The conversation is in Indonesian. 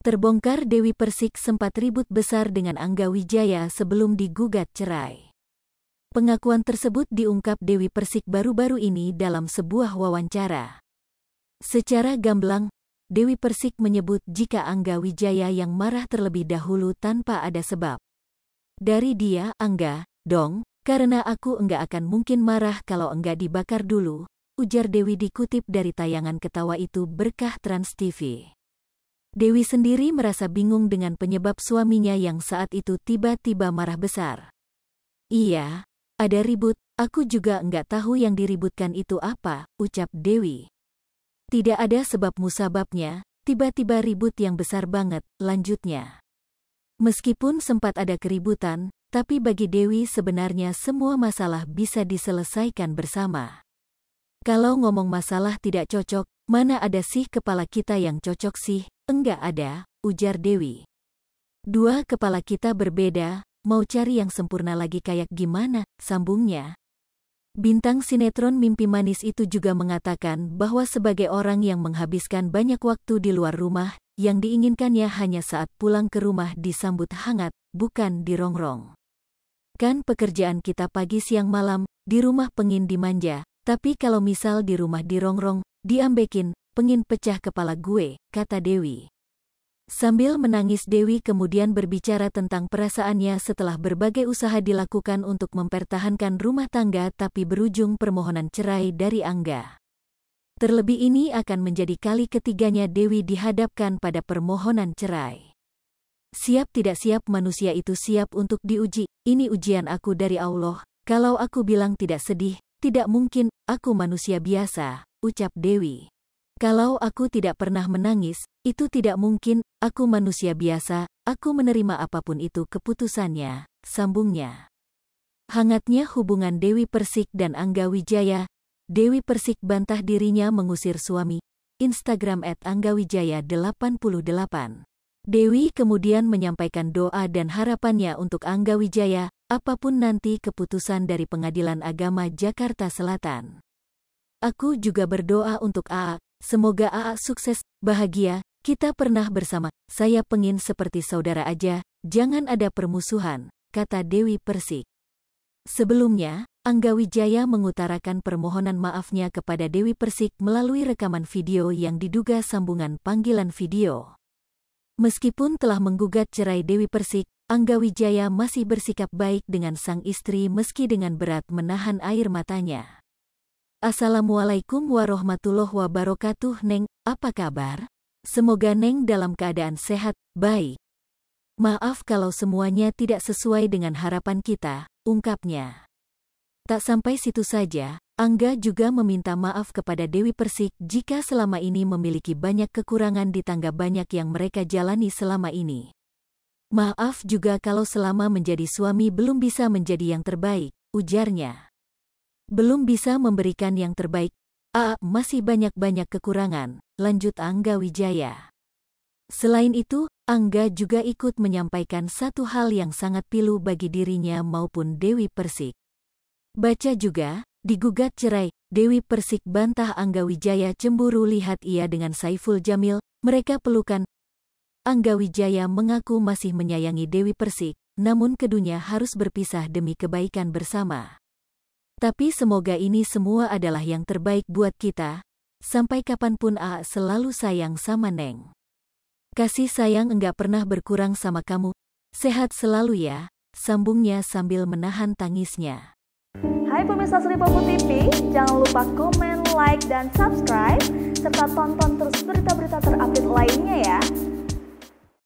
Terbongkar Dewi Persik sempat ribut besar dengan Angga Wijaya sebelum digugat cerai. Pengakuan tersebut diungkap Dewi Persik baru-baru ini dalam sebuah wawancara. Secara gamblang, Dewi Persik menyebut jika Angga Wijaya yang marah terlebih dahulu tanpa ada sebab. Dari dia, Angga, dong, karena aku enggak akan mungkin marah kalau enggak dibakar dulu, ujar Dewi dikutip dari tayangan ketawa itu berkah Trans TV. Dewi sendiri merasa bingung dengan penyebab suaminya yang saat itu tiba-tiba marah besar. Iya, ada ribut, aku juga enggak tahu yang diributkan itu apa, ucap Dewi. Tidak ada sebab musababnya, tiba-tiba ribut yang besar banget, lanjutnya. Meskipun sempat ada keributan, tapi bagi Dewi sebenarnya semua masalah bisa diselesaikan bersama. Kalau ngomong masalah tidak cocok, mana ada sih kepala kita yang cocok sih, Enggak ada, ujar Dewi. Dua kepala kita berbeda, mau cari yang sempurna lagi kayak gimana, sambungnya. Bintang sinetron Mimpi Manis itu juga mengatakan bahwa sebagai orang yang menghabiskan banyak waktu di luar rumah, yang diinginkannya hanya saat pulang ke rumah disambut hangat, bukan di rongrong. Kan pekerjaan kita pagi siang malam, di rumah pengin dimanja, tapi kalau misal di rumah di rongrong, diambekin, Pengin pecah kepala gue, kata Dewi. Sambil menangis Dewi kemudian berbicara tentang perasaannya setelah berbagai usaha dilakukan untuk mempertahankan rumah tangga tapi berujung permohonan cerai dari Angga. Terlebih ini akan menjadi kali ketiganya Dewi dihadapkan pada permohonan cerai. Siap tidak siap manusia itu siap untuk diuji, ini ujian aku dari Allah, kalau aku bilang tidak sedih, tidak mungkin, aku manusia biasa, ucap Dewi. Kalau aku tidak pernah menangis, itu tidak mungkin, aku manusia biasa, aku menerima apapun itu keputusannya, sambungnya. Hangatnya hubungan Dewi Persik dan Angga Wijaya, Dewi Persik bantah dirinya mengusir suami, Instagram at Angga Wijaya 88. Dewi kemudian menyampaikan doa dan harapannya untuk Angga Wijaya, apapun nanti keputusan dari Pengadilan Agama Jakarta Selatan. Aku juga berdoa untuk A, Semoga AA sukses, bahagia, kita pernah bersama. Saya pengin seperti saudara aja, jangan ada permusuhan, kata Dewi Persik. Sebelumnya, Angga Wijaya mengutarakan permohonan maafnya kepada Dewi Persik melalui rekaman video yang diduga sambungan panggilan video. Meskipun telah menggugat cerai Dewi Persik, Angga Wijaya masih bersikap baik dengan sang istri meski dengan berat menahan air matanya. Assalamualaikum warahmatullahi wabarakatuh Neng, apa kabar? Semoga Neng dalam keadaan sehat, baik. Maaf kalau semuanya tidak sesuai dengan harapan kita, ungkapnya. Tak sampai situ saja, Angga juga meminta maaf kepada Dewi Persik jika selama ini memiliki banyak kekurangan di tangga banyak yang mereka jalani selama ini. Maaf juga kalau selama menjadi suami belum bisa menjadi yang terbaik, ujarnya belum bisa memberikan yang terbaik. A. Masih banyak-banyak kekurangan, lanjut Angga Wijaya. Selain itu, Angga juga ikut menyampaikan satu hal yang sangat pilu bagi dirinya maupun Dewi Persik. Baca juga, digugat cerai, Dewi Persik bantah Angga Wijaya cemburu lihat ia dengan Saiful Jamil, mereka pelukan. Angga Wijaya mengaku masih menyayangi Dewi Persik, namun keduanya harus berpisah demi kebaikan bersama. Tapi semoga ini semua adalah yang terbaik buat kita. Sampai kapanpun A selalu sayang sama Neng. Kasih sayang enggak pernah berkurang sama kamu. Sehat selalu ya, sambungnya sambil menahan tangisnya. Hai pemirsa Sri Popo TV, jangan lupa komen, like, dan subscribe, serta tonton terus berita-berita terupdate lainnya ya.